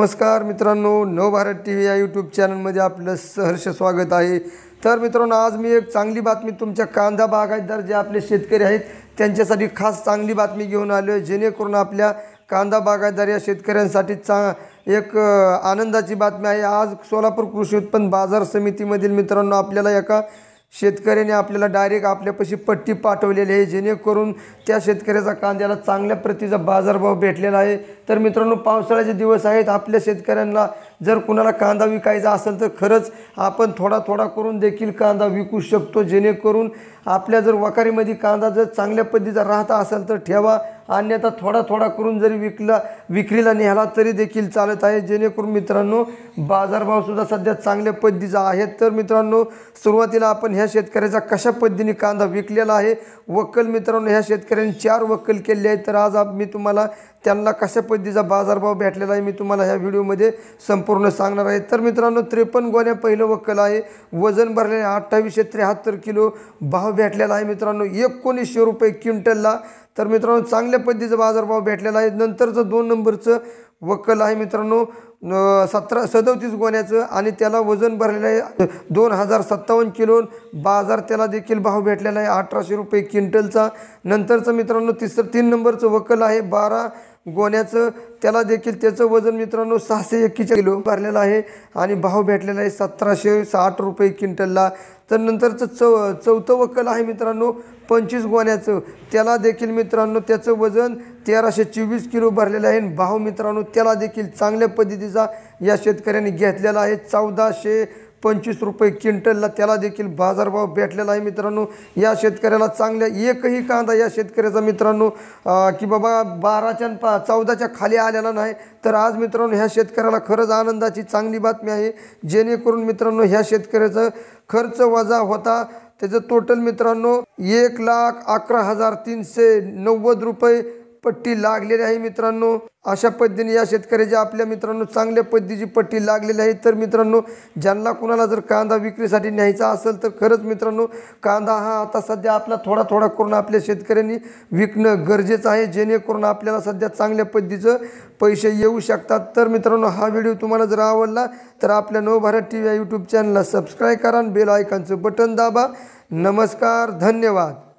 नमस्कार मित्रांनो Navbharat T V या यूट्यूब चॅनलमध्ये आपलं सहर्ष स्वागत आहे तर मित्रांनो आज मी एक चांगली बातमी तुमच्या कांदा बागायतदार जे आपले शेतकरी आहेत त्यांच्यासाठी खास चांगली बातमी घेऊन आलो आहे जेणेकरून आपल्या कांदा बागायतदार या शेतकऱ्यांसाठी चा एक आनंदाची बातमी आहे आज सोलापूर कृषी उत्पन्न बाजार समितीमधील मित्रांनो आपल्याला एका शेतकऱ्याने आपल्याला डायरेक्ट आपल्यापाशी पट्टी पाठवलेली आहे जेणेकरून त्या शेतकऱ्याचा कांद्याला चांगल्या प्रतीचा बाजारभाव भेटलेला आहे तर मित्रांनो पावसाळ्याचे दिवस आहेत आपल्या शेतकऱ्यांना जर कुणाला कांदा विकायचा असेल तर खरंच आपण थोडा थोडा करून देखील कांदा विकू शकतो जेणेकरून आपल्या जर वखारीमध्ये कांदा जर चांगल्या पद्धतीचा राहता असेल तर ठेवा अन्यथा थोडा थोडा करून जरी विकला विक्रीला नेहाला तरी देखील चालत आहे जेणेकरून मित्रांनो बाजारभावसुद्धा सध्या चांगल्या पद्धतीचा आहे तर मित्रांनो सुरुवातीला आपण ह्या शेतकऱ्याचा कशा पद्धतीने कांदा विकलेला आहे वक्कल मित्रांनो ह्या शेतकऱ्यांनी चार वक्कल केले आहे तर आज मी तुम्हाला त्यांना कशा पद्धतीचा बाजारभाव भेटलेला आहे मी तुम्हाला ह्या व्हिडिओमध्ये संपूर्ण सांगणार आहे तर मित्रांनो त्रेपन्न गोण्या पहिलं वक्कल आहे वजन भरलेले अठ्ठावीसशे त्र्याहत्तर किलो भाव भेटलेला आहे मित्रांनो एकोणीसशे रुपये क्विंटलला तर मित्रांनो चांगल्या पद्धतीचा बाजारभाव भेटलेला आहे नंतरचं दोन नंबरचं वक्कल आहे मित्रांनो सतरा सदोतीस गोण्याचं आणि त्याला वजन भरलेलं आहे दोन हजार सत्तावन्न किलो बाजार त्याला देखील भाव भेटलेला आहे अठराशे रुपये क्विंटलचा नंतरचं मित्रांनो तिसरं तीन नंबरचं वकल आहे बारा गोण्याचं त्याला देखील त्याचं वजन मित्रांनो सहाशे एक्केचाळीस किलो भरलेलं आहे आणि भाव भेटलेला आहे सतराशे साठ रुपये क्विंटलला तर नंतरचं चौ चौथं वकल आहे मित्रांनो पंचवीस गोण्याचं त्याला देखील मित्रांनो त्याचं वजन तेराशे चोवीस किलो भरलेलं आहे भाव मित्रांनो त्याला देखील चांगल्या पद्धतीचा या शेतकऱ्यांनी घेतलेला आहे चौदाशे पंचवीस रुपये क्विंटलला त्याला देखील बाजारभाव भेटलेला आहे मित्रांनो या शेतकऱ्याला चांगल्या एकही कांदा या शेतकऱ्याचा मित्रांनो की बाबा बाराच्या पा चौदाच्या खाली आलेला नाही तर आज मित्रांनो ह्या शेतकऱ्याला खरंच आनंदाची चांगली बातमी आहे जेणेकरून मित्रांनो ह्या शेतकऱ्याचा खर्च वजा होता त्याचं टोटल मित्रांनो एक लाख अकरा हजार तीनशे नव्वद रुपये पट्टी लागलेली आहे मित्रांनो अशा पद्धतीने या शेतकऱ्याच्या आपल्या मित्रांनो चांगल्या पद्धतीची पट्टी लागलेली आहे तर मित्रांनो ज्यांना कुणाला जर कांदा विक्रीसाठी न्यायचा असेल तर खरंच मित्रांनो कांदा हा आता सध्या आपला थोडा थोडा करून आपल्या शेतकऱ्यांनी विकणं गरजेचं आहे जेणेकरून आपल्याला सध्या चांगल्या पद्धतीचं पैसे येऊ शकतात तर मित्रांनो हा व्हिडिओ तुम्हाला जर आवडला तर आपल्या नवभारत टी व्ही या यूट्यूब चॅनलला सबस्क्राईब करा बेल आयकॉनचं बटन दाबा नमस्कार धन्यवाद